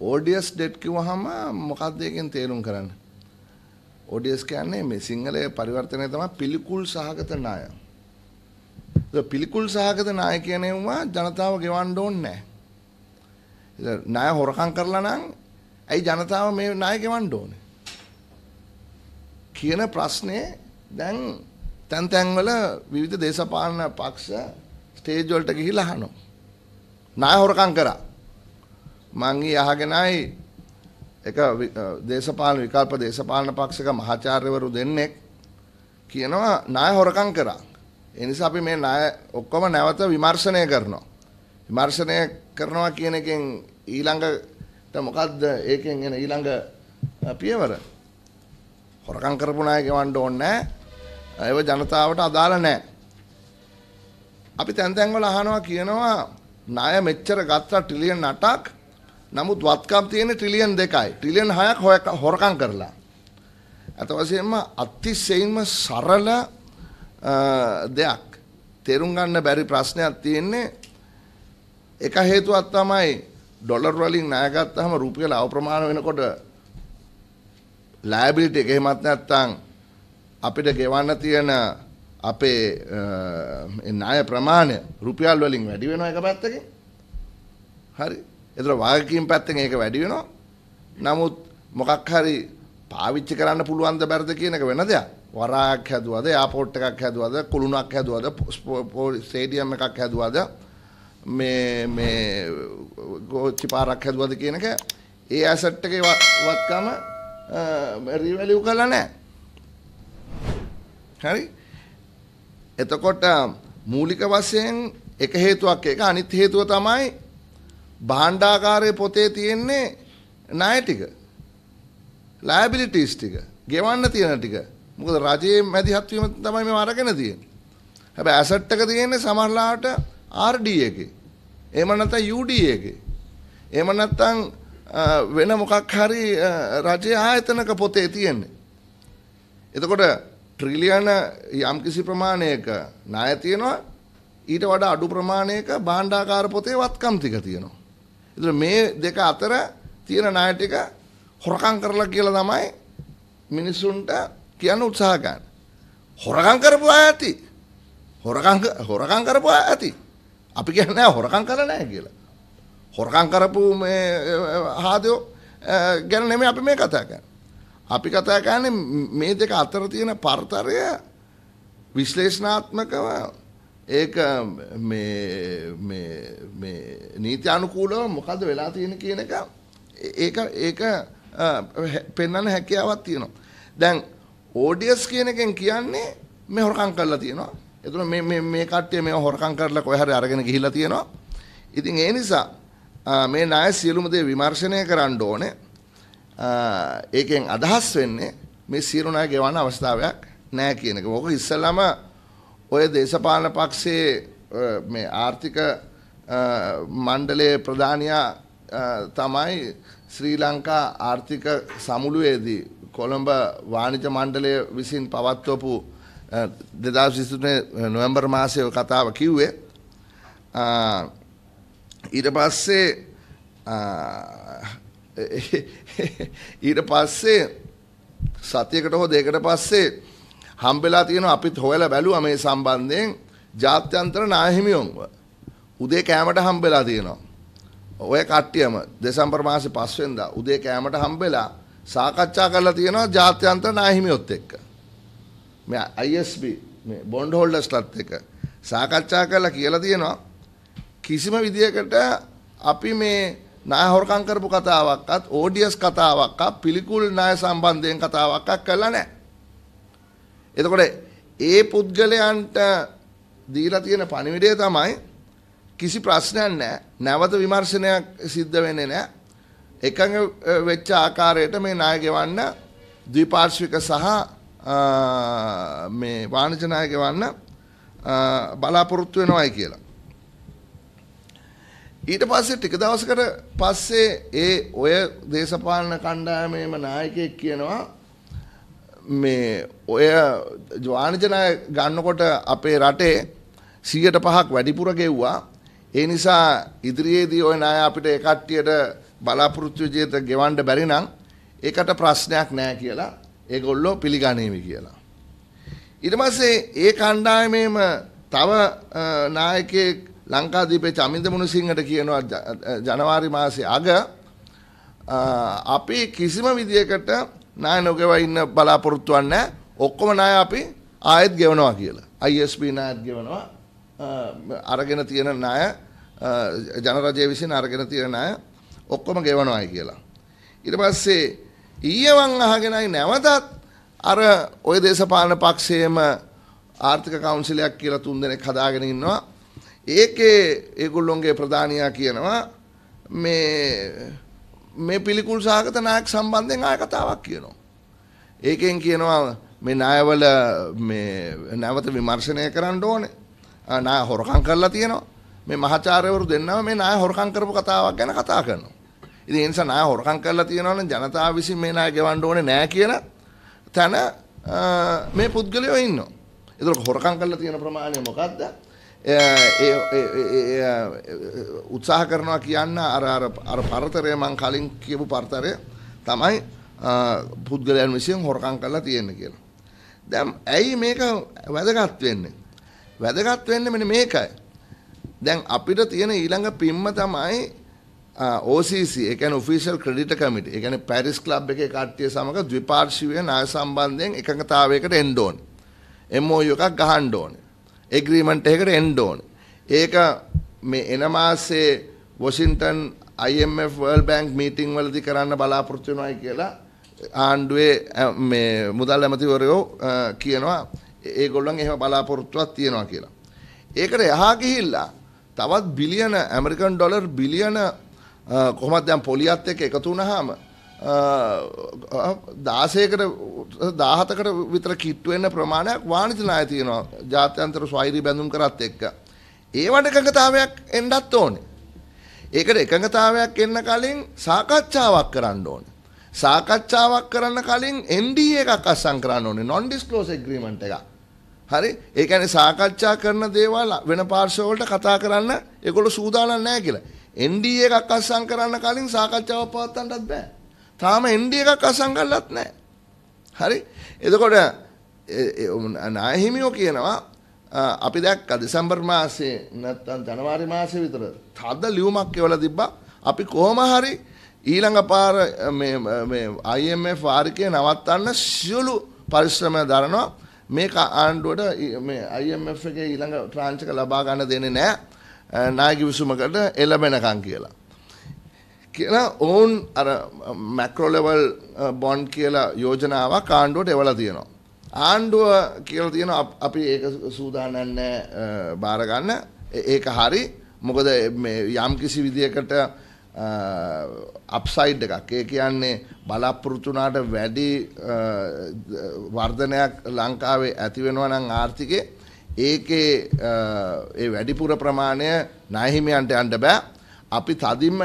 ODS ඩෙට් කිව්වහම මොකක්ද එකෙන් තේරුම් කරන්න? ODS කියන්නේ මේ සිංහලයේ පරිවර්තනය තමයි පිළිකුල් සහගත ණය. ඒ පිළිකුල් සහගත ණය කියන ඒවා ජනතාව ගෙවන්න ඕනේ නැහැ. ණය හොරකම් කරලා නම් ඇයි ජනතාව මේ ණය ගෙවන්න ඕනේ? කියන ප්‍රශ්නේ දැන් තැන් තැන්වල විවිධ දේශපාලන පක්ෂ ස්ටේජ් වලට ගිහිල්ලා අහනවා. ණය හොරකම් කරා. මං ඊ අහගෙන ආයි එක දේශපාලන විකල්ප දේශපාලන පක්ෂක මහාචාර්යවරු දෙන්නෙක් කියනවා ණය හොරකම් කරා. ඒ නිසා අපි මේ ණය ඔක්කොම නැවත විමර්ශනය කරනවා. විමර්ශනය කරනවා කියන එකෙන් ඊළඟට මොකද්ද ඒකෙන් එන ඊළඟ පියවර? හොරකම් කරපු ණය ගෙවන්න ඕනේ නැහැ. ඒව ජනතාවට අදාළ නැහැ. අපි තැන් තැන් වල අහනවා කියනවා ණය මෙච්චර ගත්තා ට්‍රිලියන් 8ක් නමුත් වත්කම් තියෙන ට්‍රිලියන් දෙකයි ට්‍රිලියන් හයක් හොරකං කරලා. ඇත වසයෙන්ම අතිස්සයින්ම සරල දෙයක් තේරුම් ගන්න බැරි ප්‍රශ්නයක් තියෙන්නේ එක හේතුවක් තමයි ඩොලර් වලින් ණය ගත්තාම රුපියල අප්‍රමාණ වෙනකොට ලයබිලිටි එක එහෙමත් නැත්නම් අපිට ගෙවන්න තියෙන අපේ ණය ප්‍රමාණය රුපියල් වලින් වැඩි වෙනවා එක පැත්තකින් හරි ඒතර වාගකීම් පැත්තෙන් ඒක වැඩි වෙනවා. නමුත් මොකක් හරි පාවිච්චි කරන්න පුළුවන්ද බැරිද කියන එක වෙන දෙයක්. වරාක් හැදුවද, එයාපෝට් එකක් හැදුවද, කුළුණක් හැදුවද, ස්ටේඩියම් එකක් හැදුවද මේ මේ ගෝච්චි පාරක් හැදුවද කියන එක ඒ ඇසට් එකේ වත්කම රිවැලියු කළා නැහැ. හරි? එතකොට මූලික වශයෙන් එක හේතුවක් ඒක අනිත් හේතුව තමයි භාණ්ඩාකාරයේ පොතේ තියෙන්නේ ණය ටික. liabilities ටික. ගෙවන්න තියෙන ටික. මොකද රජයේ මැදිහත් වීම තමයි මේව අරගෙන තියෙන්නේ. හැබැයි ඇසට් එක තියෙන්නේ සමහරලාට RD එකේ. එහෙම නැත්නම් UD එකේ. එහෙම නැත්නම් වෙන මොකක් හරි රජයේ ආයතනක පොතේ තියෙන්නේ. එතකොට ට්‍රිලියන යම්කිසි ප්‍රමාණයක ණය තියෙනවා ඊට වඩා අඩු ප්‍රමාණයක භාණ්ඩාකාර පොතේ වත්කම් ටික තියෙනවා. ඒතර මේ දෙක අතර තියෙන ණය ටික හොරකම් කරලා කියලා තමයි මිනිසුන්ට කියන්න උත්සාහ ගන්න. හොරකම් කරපුවා ඇති. හොරකම් හොරකම් කරපුවා ඇති. අපි කියන්නේ හොරකම් කරලා නැහැ කියලා. හොරකම් කරපු මේ ආදෝ ගැන නෙමෙයි අපි මේ කතා කරන්නේ. අපි කතා කරන්නේ මේ දෙක අතර තියෙන පරතරය විශ්ලේෂණාත්මකව ඒක නීති්‍යානුකූලව මොකද වෙලා තියෙන කියන එක ඒ ඒක පෙන්න්න හැකියාවත් තියෙනවා. දැන් ඕඩියස් කියන එකෙන් කියන්නේ මේ හොරකං කරලා තියෙනවා එතුන මේ කට්ටේ මේ හොරකං කරලා කොහර අරගෙන ගිහිලා තියෙනවා. ඉතින් ඒ නිසා මේ නාය සියලුමදේ විමර්ශනය කරන්න ඕනේ ඒකෙන් අදහස් වෙන්නේ මේ සියලුනාය ගෙවන්න අවස්ථාවයක් නෑ කියනක මොක ඉස්සල්ලම ඔය දේශපාලන පක්ෂයේ මේ ආර්ථික මණ්ඩලයේ ප්‍රධානියා තමයි ශ්‍රී ලංකා ආර්ථික සමුළුවේදී කොළඹ වාණිජ මණ්ඩලය විසින් පවත්වපු දෙදස් විසිතුනේ නොවැම්බර් මාසය කතාව කිව්වේ ඊට පස්සේ ඊට පස්සේ සතියකට හෝ දෙකට පස්සේ හම්බෙලා තියෙනවා අපිත් හොයලා බැලුවා මේ සම්බන්ධයෙන් ජාත්‍යන්තර නායහිමියොන්ව. උදේ කෑමට හම්බෙලා තියෙනවා. ඔය කට්ටියම දෙසැම්බර් මාසේ 5 වෙනිදා උදේ කෑමට හම්බෙලා සාකච්ඡා කරලා තියෙනවා ජාත්‍යන්තර නායහිමියොත් එක්ක. මේ ISB මේ බොන්ඩ් හෝල්ඩර්ස්ලත් එක්ක සාකච්ඡා කරලා කියලා තියෙනවා කිසිම විදියකට අපි මේ ණය හොරකම් කරපු කතාවක්වත් ඕඩියස් කතාවක්වත් පිළිකුල් ණය සම්බන්ධයෙන් කතාවක්වත් කරලා නැහැ. එතකොට ඒ පුද්ගලයන්ට දීලා තියෙන පණිවිඩය තමයි කිසි ප්‍රශ්නයක් නැහැ. නැවත විමර්ශනයක් සිද්ධ වෙන්නේ නැහැ. එකඟ වෙච්ච ආකාරයට මේ ණය ගෙවන්න ද්විපාර්ශ්වික සහ මේ වාණිජ ණය ගෙවන්න බලාපොරොත්තු වෙනවයි කියලා. ඊට පස්සේ ටික දවසකට පස්සේ ඒ ඔය දේශපාලන කණ්ඩායමේම නායකයෙක් කියනවා මේ ඔය ජවානජනය ගන්නකොට අපේ රටේ සියට පහක් වැඩිපුර ගෙව්වා ඒ නිසා ඉදිරියේදී ඔය ණය අපිට ඒ කට්ටියට බලාපොරොත්තු විජේත ගෙවන්න බැරි නම් ඒකට ප්‍රශ්නයක් නෑ කියලා ඒගොල්ලෝ පිළිගනීවි කියලා. ඊට පස්සේ ඒ කණ්ඩායමේම තව නායකයෙක් ලංකාදීපේ චමින්ද මුණුසිංහට කියනවා ජනවාරි මාසේ අග අපේ කිසිම විදියකට නාය නොගෙව ඉන්න බලාපොරොත්තුවක් නැහැ. ඔක්කොම ණය අපි ආයෙත් ගෙවනවා කියලා. ISP ණයත් ගෙවනවා. අරගෙන තියෙන ණය ජනරජය විසින් අරගෙන තියෙන ණය ඔක්කොම ගෙවනවායි කියලා. ඊට පස්සේ ඊයේ මං අහගෙනයි නැවතත් අර ওই දේශපාලන පක්ෂයේම ආර්ථික කවුන්සිලයක් කියලා තුන් දෙනෙක් හදාගෙන ඉන්නවා. ඒකේ ඒගොල්ලොන්ගේ ප්‍රධානියා කියනවා මේ මේ පිළිකුල් සහගත නායක සම්බන්ධයෙන් ආය කතාවක් කියනවා. ඒකෙන් කියනවා මේ ණයවල මේ නැවත විමර්ශනය කරන්න ඕනේ. ණය හොරකම් කරලා තියෙනවා. මේ මහාචාර්යවරු දෙන්නම මේ ණය හොරකම් කරපු කතාවක් ගැන කතා කරනවා. ඉතින් ඒ නිසා ණය හොරකම් කරලා තියෙනවනම් ජනතාව විසින් මේ ණය ගෙවන්න ඕනේ නෑ කියන තැන මේ පුද්ගලයෝ ඉන්නවා. ඒතකොට හොරකම් කරලා තියෙන ප්‍රමාණය මොකද්ද? උත්සාහ කරනවා කියන්න අර අර පරතරය මං කලින් කියපු පරතරය තමයි පුද්ගලයන් විසින් හොරකං කරලා තියෙන කියලා. දැම් ඇයි මේක වැදගත් වෙන්නේ. වැදගත් වෙන්න මෙන මේකයි. දැන් අපිට තියෙන ඊළඟ පිම්ම තමයි OCC එකන ෆිසිල් ක්‍රඩිට කමිට එකන පැරිස් ලබ් එක කට්ටිය සමඟ ද්විපාර්ශිවය නාය සම්බන්ධයෙන් එකඟතාවයකට එන්ඩෝන්. එමෝ එකක් ගහන්ඩෝන එග්‍රීමන්ට් එකකට එන්න ඕනේ. ඒක මේ එන මාසේ Washington IMF World Bank meeting වලදී කරන්න බලාපොරොත්තු වෙනවායි කියලා ආණ්ඩුවේ මේ මුදල් ඇමතිවරයෝ කියනවා ඒගොල්ලන් එහෙම බලාපොරොත්තුවක් තියෙනවා කියලා. ඒකට එහා ගිහිල්ලා තවත් බිලියන ඇමරිකන් ඩොලර් බිලියන කොහොමද දැන් පොලියත් එක්ක එකතු වුණාම දාසයකට දාහතකට විතර කිට්ටුවෙන්න ප්‍රමාණයක් වානිජ ණය තියෙනවා ජාත්‍යන්තර ස්වෛරී බැඳුම් කරත් එක්ක. ඒවට එකඟතාවයක් එන්නත් ඕනේ. ඒකට එකඟතාවයක් එන්න කලින් සාකච්ඡාවක් කරන්න ඕනේ. සාකච්ඡාවක් කරන්න කලින් NDA එකක් අත්සන් කරන්න ඕනේ non disclosure agreement එකක්. හරි? ඒ කියන්නේ සාකච්ඡා කරන දේවල් වෙන පාර්ශවවලට කතා කරන්න ඒගොල්ලෝ සූදානම් නැහැ කියලා. NDA එකක් අත්සන් කරන්න කලින් සාකච්ඡාවක් පවත්වන්නත් බෑ. තාම එන්ඩ එකක් අසං කරලත් නැහැ. හරි? එතකොට නායහිමියෝ කියනවා අපි දැක්ක දෙසැම්බර් මාසේ නැත්නම් ජනවාරි මාසේ විතර තද ලියුමක් එවලා තිබ්බා. අපි කොහොම හරි ඊළඟ පාර මේ මේ IMF වාරිකය නවත්තන්න සියලු පරිශ්‍රමය දරනවා. මේක ආණ්ඩුවට මේ IMF එකේ ඊළඟ ට්‍රාන්ස් එක ලබා ගන්න දෙන්නේ නැහැ. නායක විසුමකට එළබෙනකන් කියලා. කියලා ඔවුන් අර මැක්‍රෝලෙවල් බොන්් කියලා යෝජනාව කාණ්ඩුවට එවල තියෙනවා. ආණ්ඩුව කියල තියෙන අපි ඒක සූදානන්න බාරගන්න ඒක හරි මොකද යම් කිසි විදිකට අප්සයිඩ් එකක් ඒ කියන්නේ බලාපොරොත්තුනාට වැඩි වර්ධනයක් ලංකාවේ ඇතිවෙනවා නම් ආර්ථිකේ ඒකේ ඒ වැඩිපුර ප්‍රමාණය නයහිමයන්ට අන්ඩ බෑ අපි තදින්ම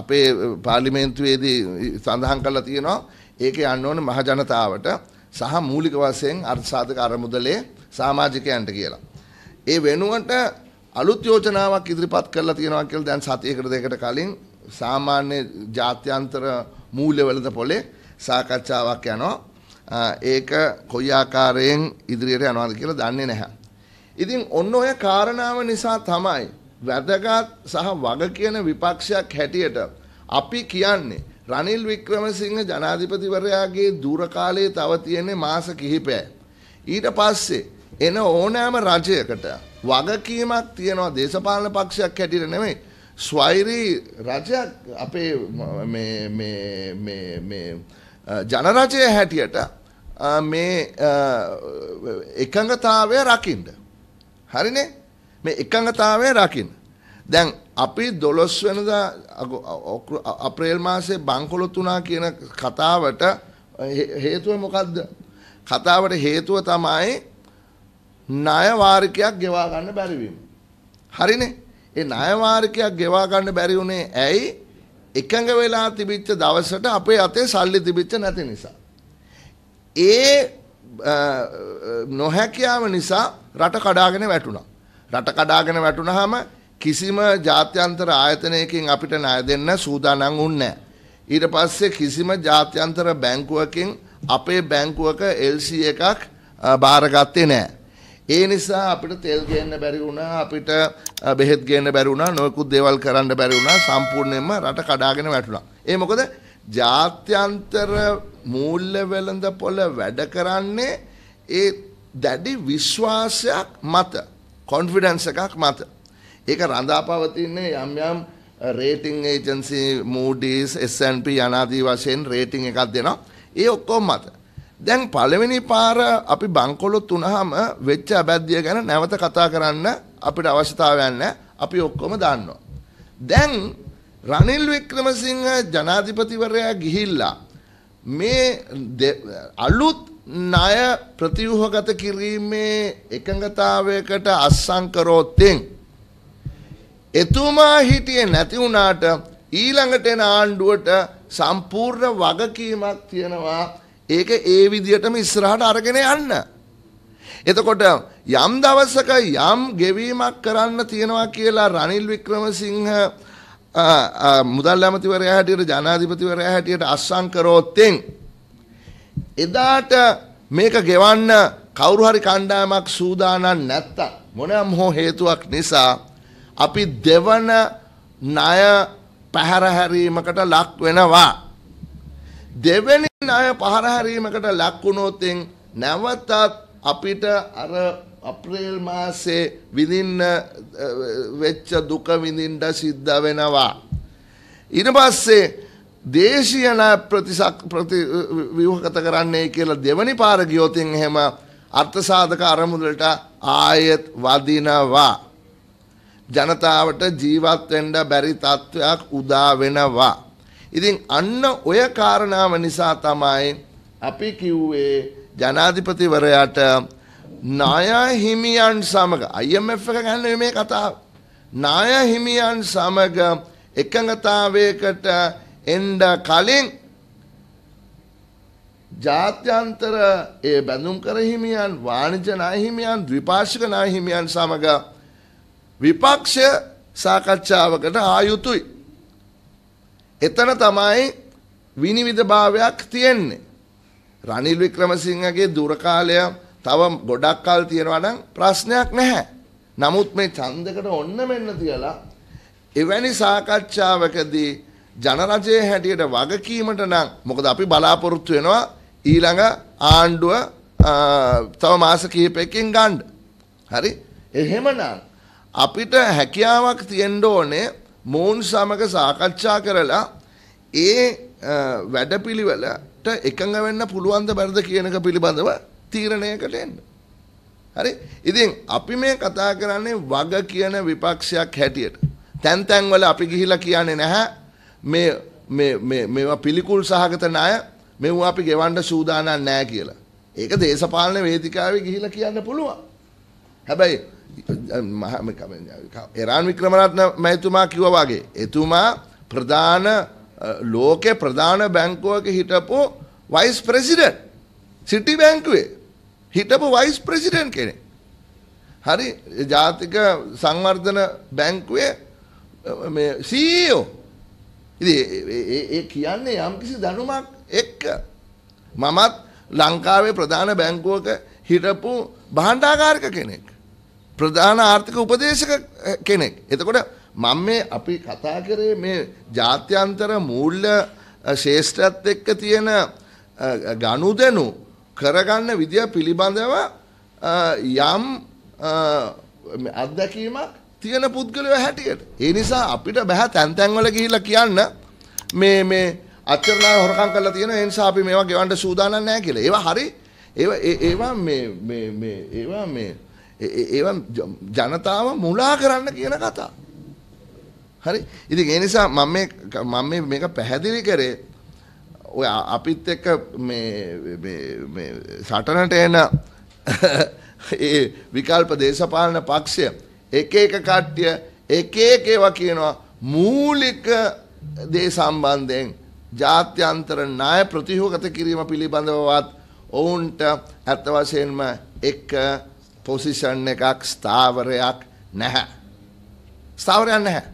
අපේ පාර්ලිමේන්තුවේදී සඳහන් කරලා තියෙනවා ඒක යන්න ඕන මහ ජනතාවට සහ මූලික වශයෙන් අර්ථසාධක අරමුදලේ සමාජිකයන්ට කියලා. ඒ වෙනුවට අලුත් යෝජනාවක් ඉදිරිපත් කරලා තියෙනවා කියලා දැන් සතියකට දෙකට කලින් සාමාන්‍ය ජාත්‍යන්තර මූල්‍යවලද පොලේ සාකච්ඡාවක් යනවා. ඒක කොයි ආකාරයෙන් ඉදිරියට යනවාද කියලා දන්නේ නැහැ. ඉතින් ඔන්න ඔය කාරණාව නිසා තමයි වැදගත් සහ වග කියන විපක්ෂයක් හැටියට අපි කියන්නේ රනිල් වික්‍රමසිංහ ජනාධිපතිවරයාගේ දුරකාලයේ තව තියෙන්නේ මාස කිහිපයයි. ඊට පස්සේ එන ඕනෑම රජයකට වගකීමක් තියෙනවා දේශපාලන පක්ෂයක් හැටියට නෙමෙයි ස්වෛරී රජයක් අපේ ජනරජය හැටියට මේ එකඟතාවය රකිින්ඩ. හරිනේ මේ එකඟතාවය රකින්න. දැන් අපි 12 වෙනිදා අප්‍රේල් මාසේ බංකොලොත් වුණා කියන කතාවට හේතුව මොකද්ද? කතාවට හේතුව තමයි ණය වාරිකයක් ගෙවා ගන්න බැරි වීම. හරිනේ? ඒ ණය වාරිකයක් ගෙවා ගන්න බැරි උනේ ඇයි? එකඟ වෙලා තිබිච්ච දවසට අපේ අතේ සල්ලි තිබිච්ච නැති නිසා. ඒ නොහැකියාව නිසා රට කඩාගෙන වැටුණා. රට කඩාගෙන වැටුනහම කිසිම ජාත්‍යන්තර ආයතනයකින් අපිට ණය දෙන්න සූදානම් වුන්නේ ඊට පස්සේ කිසිම ජාත්‍යන්තර බැංකුවකින් අපේ බැංකුවක LC එකක් බාරගත්තේ නැහැ. ඒ නිසා අපිට තෙල් ගේන්න බැරි වුණා අපිට බෙහෙත් ගේන්න බැරි වුණා නොයෙකුත් දේවල් කරන්න බැරි වුණා සම්පූර්ණයෙන්ම රට කඩාගෙන වැටුණා. ඒ මොකද ජාත්‍යන්තර මූල්‍ය වෙළඳපොළ වැඩ කරන්නේ ඒ දැඩි විශ්වාසයක් මත. කොන්ෆිඩන්ස් එකක් මත. ඒක රඳාපවතින්නේ යම් යම් රේටිං ඒජන්සි මූඩීස් S&P යනාදී වශයෙන් රේටිං එකක් දෙනවා. ඒ ඔක්කොම මත. දැන් පළවෙනි පාර අපි බංකොලොත් තුනහම වෙච්ච අබැද්දිය ගැන නැවත කතා කරන්න අපිට අවශ්‍යතාවයක් නැහැ. අපි ඔක්කොම දන්නවා. දැන් රනිල් වික්‍රමසිංහ ජනාධිපතිවරයා ගිහිල්ලා මේ අලුත් ණය ප්‍රතිව්‍යුහගත කිරීමේ එකඟතාවයකට අස්සම් කරොත්ෙන් එතුමා හිටියේ නැති වුණාට ඊළඟට එන ආණ්ඩුවට සම්පූර්ණ වගකීමක් තියෙනවා ඒක ඒ විදිහටම ඉස්සරහට අරගෙන යන්න. එතකොට යම් දවසක යම් ගෙවීමක් කරන්න තියෙනවා කියලා රනිල් වික්‍රමසිංහ මුදල් ඇමතිවරයා හැටියට ජනාධිපතිවරයා හැටියට අස්සම් කරොත්ෙන් එදාට මේක ගෙවන්න කවුරු හරි කණ්ඩායමක් සූදානම් නැත්තම් මොනම් හෝ හේතුවක් නිසා අපි දෙවන ණය පැහැරහැරීමකට ලක් වෙනවා. දෙවෙනි ණය පහරහැරීමකට ලක් වුණොත් නැවතත් අපිට අර අප්‍රේල් මාසේ විඳින්න වෙච්ච දුක විඳින්න සිද්ධ වෙනවා. ඊට පස්සේ දේශීය ණය ප්‍රතිසක් ප්‍රති ව්‍යුහගත කරන්නේ කියලා දෙවනි පාර ගියොතින් එහෙම අර්ථ සාධක අරමුදලට ආයෙත් වදිනවා. ජනතාවට ජීවත් වෙන්න බැරි තත්වයක් උදා වෙනවා. ඉතින් අන්න ඔය කාරණාව නිසා තමයි අපි කිව්වේ ජනාධිපතිවරයාට ණය හිමියන් සමග IMF එක ගන්න මේ කතාව. ණය හිමියන් සමග එකඟතාවයකට එන්ඩ කලින් ජාත්‍යන්තර ඒ බැඳුම් කරහිමියන් වාණිජ නාහිමියන් ද්විපාශික නාහිමියන් සමඟ විපක්ෂ සාකච්ඡාවකට ආයුතුයි. එතන තමයි විනිවිධභාවයක් තියෙන්නේ. රනිල් වික්‍රමසිංහගේ දුරකාලය තව ගොඩක් කල් තියෙනවනම් ප්‍රශ්නයක් නැහැ. නමුත් මේ චන්දකට ඔන්න මෙන්න තියලා එවැනි සාකච්ඡාවකදී ජනරජය හැටියට වගකීමට නම් මොකද අපි බලාපොරොත්තු වෙනවා ඊළඟ ආණ්ඩුව තව මාස කීපයකින් ගණ්ඩ. හරි එහෙමනම් අපිට හැකියාවක් තියෙන්ඩ ඕනේ මූන් සමග සාකච්ඡා කරලා ඒ වැඩපිළිවෙලට එකඟ වෙන්න පුළුවන්ද බැරිද කියනක පිළිබඳව තීරණයකට එන්න. හරි ඉතින් අපි මේ කතා කරන්නේ වග කියන විපක්ෂයක් හැටියට. තැන් තැන්වල අපි ගිහිලා කියන්නේ නැහැ මේ මේවා පිළිකුල් සහගත ණය මෙව අපි ගෙවන්න සූදානම් නෑ කියලා. ඒක දේශපාලන වේදිකාවේ ගිහිලා කියන්න පුළුවන්. හැබැයි එරාන් වික්‍රමරත්න මහතුමා කිව්වා වගේ එතුමා ප්‍රධාන ලෝකේ ප්‍රධාන බැංකුවක හිටපු වයිස් ප්‍රෙසිඩන්ට් සිටි බැංකුවේ හිටපු වයිස් ප්‍රෙසිඩන්ට් කෙනෙක්. හරි ජාතික සංවර්ධන බැංකුවේ මේ CEO ඉතින් ඒ කියන්නේ යම්කිසි දැනුමක් එක්ක මමත් ලංකාවේ ප්‍රධාන බැංකුවක හිටපු භාණ්ඩාගාරික කෙනෙක් ප්‍රධාන ආර්ථික උපදේශක කෙනෙක්. එතකොට මම මේ අපි කතා කරේ මේ ජාත්‍යන්තර මූල්‍ය ශේෂ්ත්‍රත් එක්ක තියෙන ගනුදෙනු කරගන්න විදිය පිළිබඳව යම් අත්දැකීමක් තියෙන පුද්ගලයෝ හැටියට. ඒ නිසා අපිට බෑ තැන් තැන්වල ගිහිල්ලා කියන්න මේ මේ අච්චරණාය හොරකම් කරලා තියෙන ඒ නිසා අපි මේවා ගෙවන්න සූදානම් නැහැ කියලා. ඒවා හරි ඒවා ඒවා මේ මේ මේ ඒවා මේ ඒවා ජනතාව මුලා කරන්න කියන කතා. හරි. ඉතින් ඒ නිසා මම මේ මම මේ මේක පැහැදිලි කරේ ඔය අපිත් එක්ක මේ මේ මේ සටනට එන ඒ විකල්ප දේශපාලන පක්ෂය එක එක කට්ටිය එක එක ඒවා කියනවා මූලික දේ සම්බන්ධයෙන් ජාත්‍යන්තර ණය ප්‍රතිහෝගත කිරීම පිළිබඳවවත් ඔවුන්ට ඇත්ත වශයෙන්ම එක පොසිෂන් එකක් ස්ථාවරයක් නැහැ. ස්ථාවරයක් නැහැ.